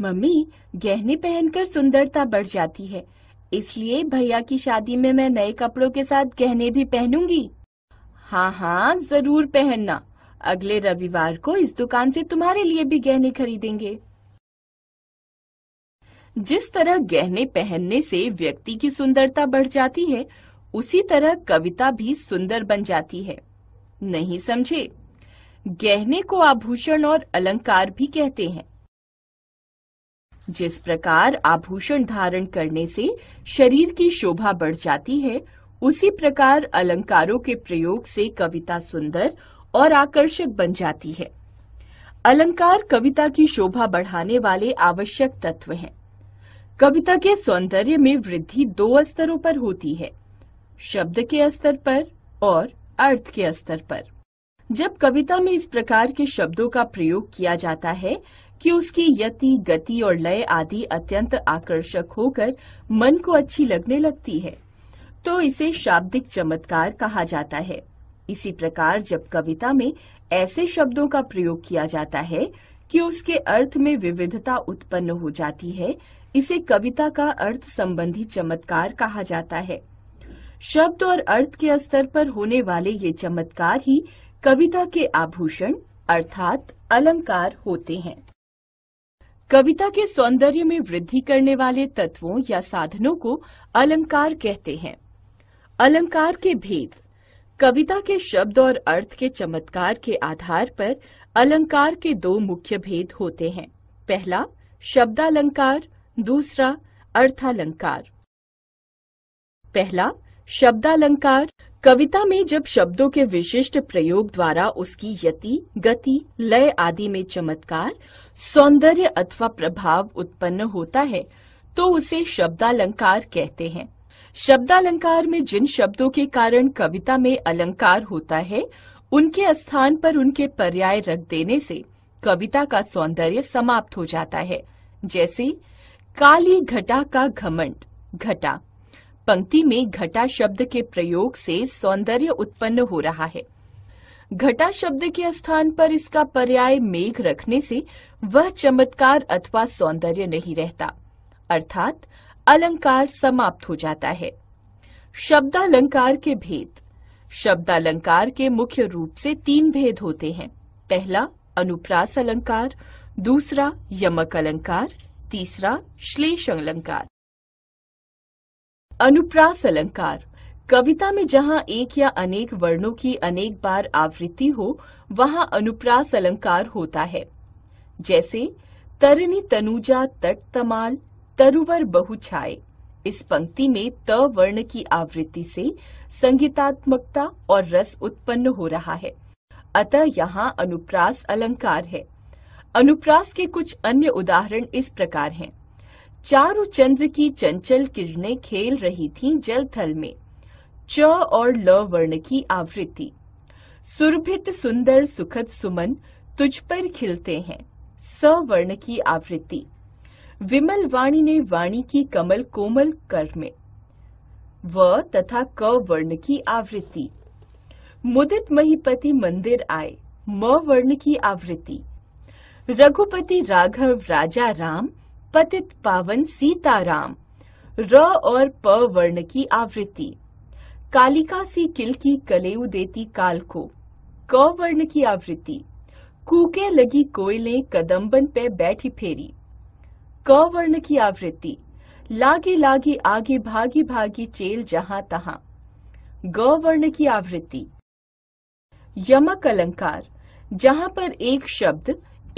Mummy गहने पहनकर सुंदरता बढ़ जाती है इसलिए भैया की शादी में मैं नए कपड़ों के साथ गहने भी पहनूंगी हाँ हाँ जरूर पहनना अगले रविवार को इस दुकान से तुम्हारे लिए भी गहने खरीदेंगे जिस तरह गहने पहनने से व्यक्ति की सुंदरता बढ़ जाती है उसी तरह कविता भी सुंदर बन जाती है नहीं समझे गहने को आभूषण और अलंकार भी कहते हैं जिस प्रकार आभूषण धारण करने से शरीर की शोभा बढ़ जाती है उसी प्रकार अलंकारों के प्रयोग से कविता सुंदर और आकर्षक बन जाती है अलंकार कविता की शोभा बढ़ाने वाले आवश्यक तत्व हैं। कविता के सौंदर्य में वृद्धि दो स्तरों पर होती है शब्द के स्तर पर और अर्थ के स्तर पर जब कविता में इस प्रकार के शब्दों का प्रयोग किया जाता है कि उसकी यति गति और लय आदि अत्यंत आकर्षक होकर मन को अच्छी लगने लगती है तो इसे शाब्दिक चमत्कार कहा जाता है इसी प्रकार जब कविता में ऐसे शब्दों का प्रयोग किया जाता है कि उसके अर्थ में विविधता उत्पन्न हो जाती है इसे कविता का अर्थ संबंधी चमत्कार कहा जाता है शब्द और अर्थ के स्तर पर होने वाले ये चमत्कार ही कविता के आभूषण अर्थात अलंकार होते हैं कविता के सौंदर्य में वृद्धि करने वाले तत्वों या साधनों को अलंकार कहते हैं अलंकार के भेद कविता के शब्द और अर्थ के चमत्कार के आधार पर अलंकार के दो मुख्य भेद होते हैं पहला शब्दालंकार दूसरा अर्थालंकार पहला शब्दालंकार कविता में जब शब्दों के विशिष्ट प्रयोग द्वारा उसकी यति गति लय आदि में चमत्कार सौंदर्य अथवा प्रभाव उत्पन्न होता है तो उसे शब्दालंकार कहते हैं शब्दालंकार में जिन शब्दों के कारण कविता में अलंकार होता है उनके स्थान पर उनके पर्याय रख देने से कविता का सौंदर्य समाप्त हो जाता है जैसे काली घटा का घमंड घटा पंक्ति में घटा शब्द के प्रयोग से सौंदर्य उत्पन्न हो रहा है घटा शब्द के स्थान पर इसका पर्याय मेघ रखने से वह चमत्कार अथवा सौंदर्य नहीं रहता अर्थात अलंकार समाप्त हो जाता है शब्दालंकार के भेद शब्दालंकार के मुख्य रूप से तीन भेद होते हैं पहला अनुप्रास अलंकार दूसरा यमक अलंकार तीसरा श्लेष अलंकार अनुप्रास अलंकार कविता में जहाँ एक या अनेक वर्णों की अनेक बार आवृत्ति हो वहाँ अनुप्रास अलंकार होता है जैसे तरनी तनुजा तट तमाल तरुवर बहु छाए इस पंक्ति में त वर्ण की आवृत्ति से संगीतात्मकता और रस उत्पन्न हो रहा है अतः यहाँ अनुप्रास अलंकार है अनुप्रास के कुछ अन्य उदाहरण इस प्रकार हैं चारु चंद्र की चंचल किरणें खेल रही थीं जल थल में च और ल वर्ण की आवृत्ति सुरभित सुंदर सुखद सुमन तुझ पर खिलते हैं स वर्ण की आवृत्ति विमल वाणी ने वाणी की कमल कोमल कर में व तथा क वर्ण की आवृत्ति मुदित महीपति मंदिर आए म वर्ण की आवृत्ति रघुपति राघव राजा राम पतित पावन सीताराम र और प वर्ण की आवृत्ति कालिका सी किल की कलेऊ देती काल को क वर्ण की आवृत्ति कूके लगी कोयले कदम्बन पे बैठी फेरी क वर्ण की आवृत्ति लागे लागे आगे भागी भागी चेल जहां तहां ग वर्ण की आवृत्ति यमक अलंकार जहां पर एक शब्द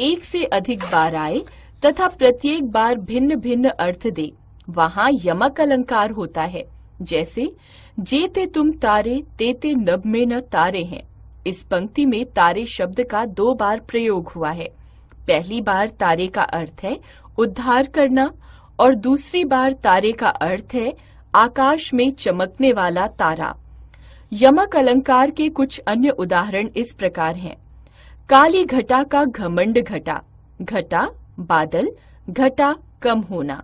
एक से अधिक बार आए तथा प्रत्येक बार भिन्न भिन्न अर्थ दे वहां यमक अलंकार होता है जैसे जेते तुम तारे तेते नब में न तारे हैं इस पंक्ति में तारे शब्द का दो बार प्रयोग हुआ है पहली बार तारे का अर्थ है उद्धार करना और दूसरी बार तारे का अर्थ है आकाश में चमकने वाला तारा यमक अलंकार के कुछ अन्य उदाहरण इस प्रकार हैं काली घटा का घमंड घटा घटा बादल घटा कम होना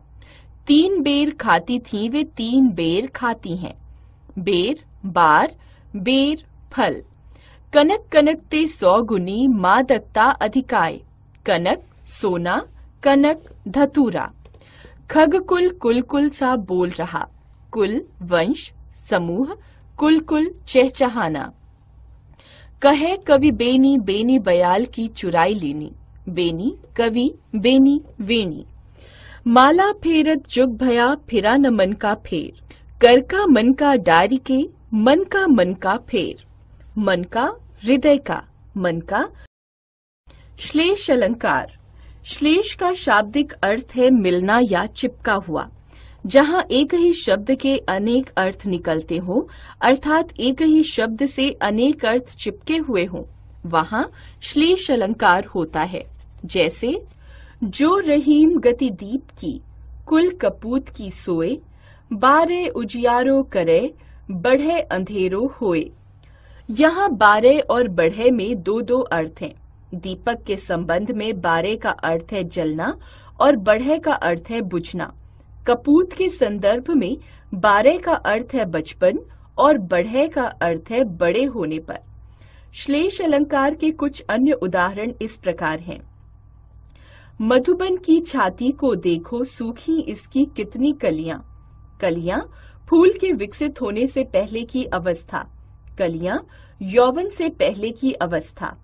तीन बेर खाती थी वे तीन बेर खाती हैं बेर बार बेर फल कनक कनक ते सौ गुनी माँ दत्ता अधिकाय कनक सोना कनक धतूरा खग कुल कुल कुल सा बोल रहा कुल वंश समूह कुल कुल चहचहाना कहे कवि बेनी बेनी बयाल की चुराई लेनी बेनी कवि बेनी वेणी माला फेरत जुग भया फिरा न मन का फेर कर का मन का डारी के मन का मन का फेर मन का हृदय का मन का श्लेष अलंकार श्लेष का शाब्दिक अर्थ है मिलना या चिपका हुआ जहाँ एक ही शब्द के अनेक अर्थ निकलते हो अर्थात एक ही शब्द से अनेक अर्थ चिपके हुए हो वहाँ श्लेष अलंकार होता है जैसे जो रहीम गति दीप की कुल कपूत की सोए बारे उजियारो करे बढ़े अंधेरो होए यहाँ बारे और बढ़े में दो दो अर्थ हैं दीपक के संबंध में बारे का अर्थ है जलना और बढ़े का अर्थ है बुझना कपूत के संदर्भ में बारे का अर्थ है बचपन और बढ़े का अर्थ है बड़े होने पर श्लेष अलंकार के कुछ अन्य उदाहरण इस प्रकार हैं मधुबन की छाती को देखो सूखी इसकी कितनी कलियां कलियां फूल के विकसित होने से पहले की अवस्था कलियां यौवन से पहले की अवस्था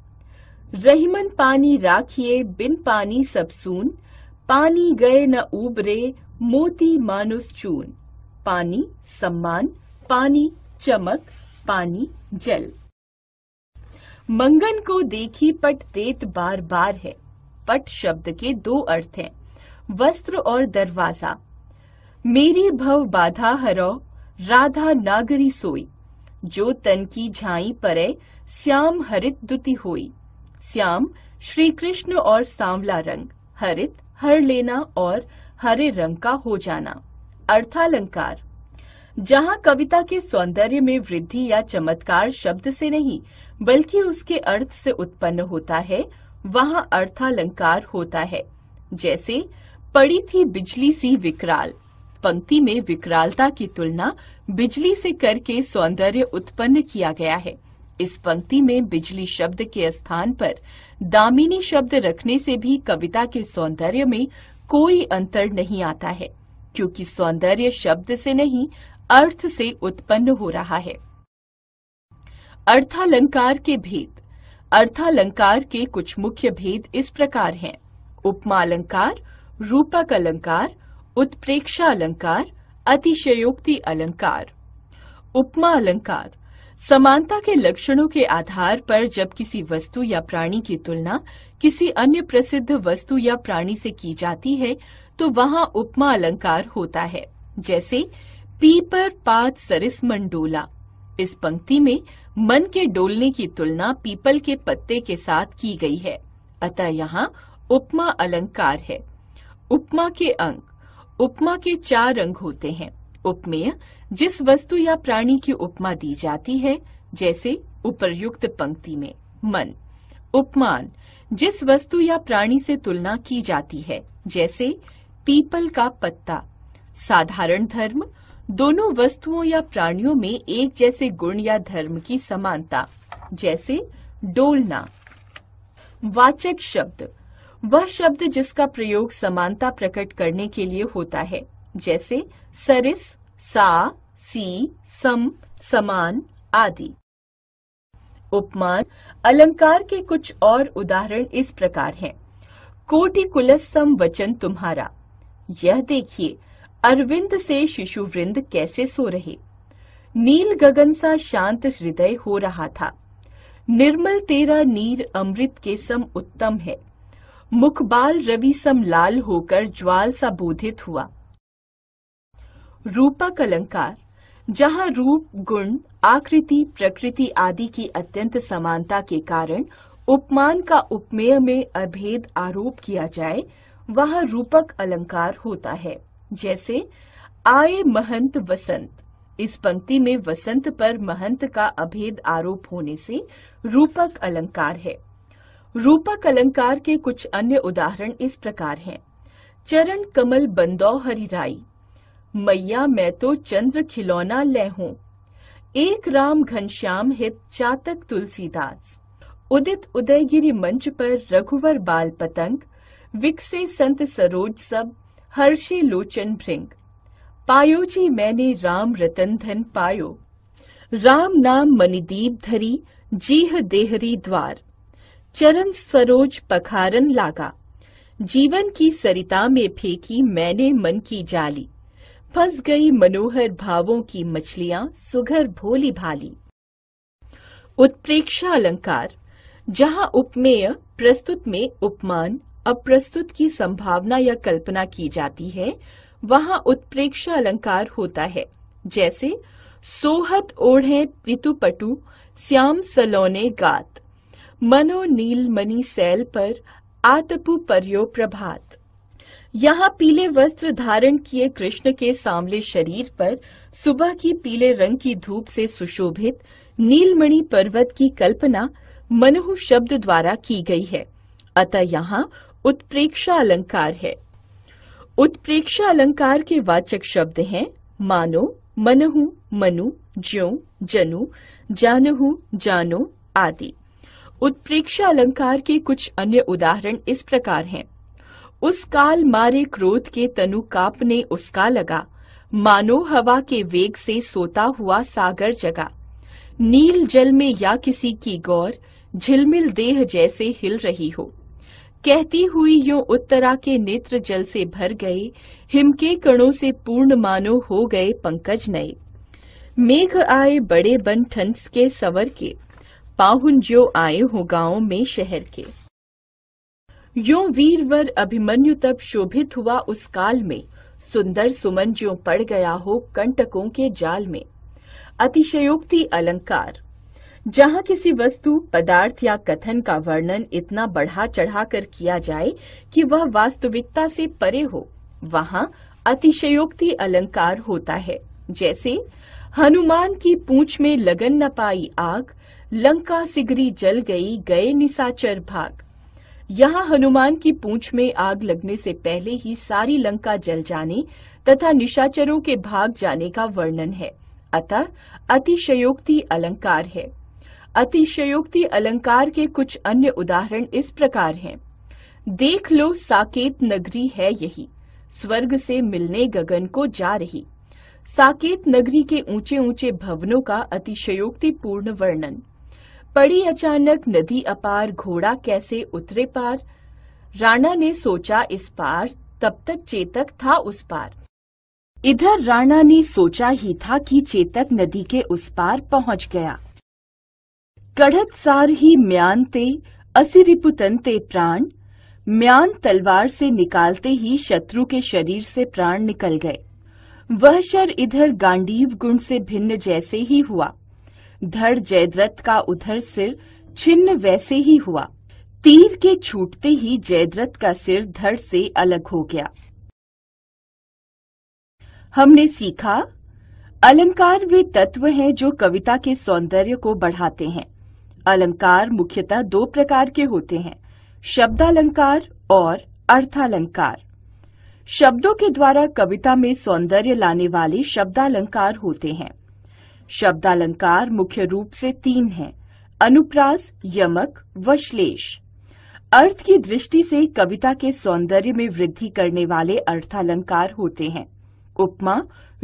रहीमन पानी राखिए बिन पानी सब सून पानी गए न उबरे मोती मानुस चून पानी सम्मान पानी चमक पानी जल मंगन को देखी पट देत बार बार है पट शब्द के दो अर्थ हैं वस्त्र और दरवाजा मेरी भव बाधा हरो राधा नागरी सोई जो तन की झाई परे श्याम हरित दुति होई श्याम श्री कृष्ण और सांवला रंग हरित हर लेना और हरे रंग का हो जाना अर्थालंकार जहाँ कविता के सौंदर्य में वृद्धि या चमत्कार शब्द से नहीं बल्कि उसके अर्थ से उत्पन्न होता है वहां अर्थालंकार होता है जैसे पड़ी थी बिजली सी विकराल पंक्ति में विकरालता की तुलना बिजली से करके सौंदर्य उत्पन्न किया गया है इस पंक्ति में बिजली शब्द के स्थान पर दामिनी शब्द रखने से भी कविता के सौंदर्य में कोई अंतर नहीं आता है क्योंकि सौंदर्य शब्द से नहीं अर्थ से उत्पन्न हो रहा है अर्थालंकार के भेद अर्थालंकार के कुछ मुख्य भेद इस प्रकार हैं उपमा अलंकार रूपक अलंकार उत्प्रेक्षा अलंकार अतिशयोक्ति अलंकार उपमा अलंकार समानता के लक्षणों के आधार पर जब किसी वस्तु या प्राणी की तुलना किसी अन्य प्रसिद्ध वस्तु या प्राणी से की जाती है तो वहाँ उपमा अलंकार होता है जैसे पीपर पात सरिस मंडोला इस पंक्ति में मन के डोलने की तुलना पीपल के पत्ते के साथ की गई है अतः यहाँ उपमा अलंकार है उपमा के अंग उपमा के चार अंग होते हैं उपमेय जिस वस्तु या प्राणी की उपमा दी जाती है जैसे उपरयुक्त पंक्ति में मन उपमान जिस वस्तु या प्राणी से तुलना की जाती है जैसे पीपल का पत्ता साधारण धर्म दोनों वस्तुओं या प्राणियों में एक जैसे गुण या धर्म की समानता जैसे डोलना वाचक शब्द वह शब्द जिसका प्रयोग समानता प्रकट करने के लिए होता है जैसे सरिस सा सी सम समान आदि उपमान अलंकार के कुछ और उदाहरण इस प्रकार हैं कोटिकुलस्तम वचन तुम्हारा यह देखिए अरविंद से शिशु वृंद कैसे सो रहे नील गगन सा शांत हृदय हो रहा था निर्मल तेरा नीर अमृत के सम उत्तम है मुखबाल रवि सम लाल होकर ज्वाल सा बोधित हुआ रूपा कलंकार जहाँ रूप गुण आकृति प्रकृति आदि की अत्यंत समानता के कारण उपमान का उपमेय में अभेद आरोप किया जाए वहाँ रूपक अलंकार होता है जैसे आए महंत वसंत इस पंक्ति में वसंत पर महंत का अभेद आरोप होने से रूपक अलंकार है रूपक अलंकार के कुछ अन्य उदाहरण इस प्रकार हैं चरण कमल बंदौ हरिराई मैया मैं तो चंद्र खिलौना ले हूं एक राम घनश्याम हित चातक तुलसीदास उदित उदयगिरी मंच पर रघुवर बाल पतंग विकसे संत सरोज सब हर्षे लोचन भृंग पायो जी मैंने राम रतन धन पायो राम नाम मणिदीप धरी जीह देहरी द्वार चरण सरोज पखारन लागा जीवन की सरिता में फेंकी मैंने मन की जाली फंस गई मनोहर भावों की मछलियां सुघर भोली भाली उत्प्रेक्षा अलंकार जहां उपमेय प्रस्तुत में उपमान अप्रस्तुत की संभावना या कल्पना की जाती है वहां उत्प्रेक्षा अलंकार होता है जैसे सोहत ओढ़े पितुपटु श्याम सलोने गात मनो नील मनी सैल पर आतपु पर्यो प्रभात यहाँ पीले वस्त्र धारण किए कृष्ण के सामले शरीर पर सुबह की पीले रंग की धूप से सुशोभित नीलमणि पर्वत की कल्पना मनहु शब्द द्वारा की गई है अतः यहाँ उत्प्रेक्षा अलंकार है उत्प्रेक्षा अलंकार के वाचक शब्द हैं मानो मनहु मनु ज्यो जनु जानहु जानो आदि उत्प्रेक्षा अलंकार के कुछ अन्य उदाहरण इस प्रकार हैं उस काल मारे क्रोध के तनु कापने उसका लगा मानो हवा के वेग से सोता हुआ सागर जगा नील जल में या किसी की गौर झिलमिल देह जैसे हिल रही हो कहती हुई यो उत्तरा के नेत्र जल से भर गए के कणों से पूर्ण मानो हो गए पंकज नये मेघ आए बड़े बन ठंस के सवर के पाहुन जो आए हो गांव में शहर के यो वीरवर अभिमन्यु तब शोभित हुआ उस काल में सुंदर सुमन ज्यो पड़ गया हो कंटकों के जाल में अतिशयोक्ति अलंकार जहाँ किसी वस्तु पदार्थ या कथन का वर्णन इतना बढ़ा चढ़ाकर किया जाए कि वह वास्तविकता से परे हो वहाँ अतिशयोक्ति अलंकार होता है जैसे हनुमान की पूछ में लगन न पाई आग लंका सिगरी जल गई गए निशाचर भाग यहाँ हनुमान की पूछ में आग लगने से पहले ही सारी लंका जल जाने तथा निशाचरों के भाग जाने का वर्णन है अतः अतिशयोक्ति अलंकार है अतिशयोक्ति अलंकार के कुछ अन्य उदाहरण इस प्रकार हैं देख लो साकेत नगरी है यही स्वर्ग से मिलने गगन को जा रही साकेत नगरी के ऊंचे ऊंचे भवनों का अतिशयोक्ति पूर्ण वर्णन पड़ी अचानक नदी अपार घोड़ा कैसे उतरे पार राणा ने सोचा इस पार तब तक चेतक था उस पार इधर राणा ने सोचा ही था कि चेतक नदी के उस पार पहुंच गया कढ़त सार ही म्यानते ते प्राण म्यान तलवार से निकालते ही शत्रु के शरीर से प्राण निकल गए वह शर इधर गांडीव गुण से भिन्न जैसे ही हुआ धड़ जयद्रथ का उधर सिर छिन्न वैसे ही हुआ तीर के छूटते ही जयद्रथ का सिर धड़ से अलग हो गया हमने सीखा अलंकार वे तत्व हैं जो कविता के सौंदर्य को बढ़ाते हैं अलंकार मुख्यतः दो प्रकार के होते हैं शब्दालंकार और अर्थालंकार शब्दों के द्वारा कविता में सौंदर्य लाने वाले शब्दालंकार होते हैं शब्दालंकार मुख्य रूप से तीन हैं अनुप्रास यमक व श्लेष अर्थ की दृष्टि से कविता के सौंदर्य में वृद्धि करने वाले अर्थालंकार होते हैं उपमा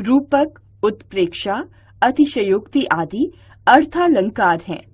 रूपक उत्प्रेक्षा अतिशयोक्ति आदि अर्थालंकार हैं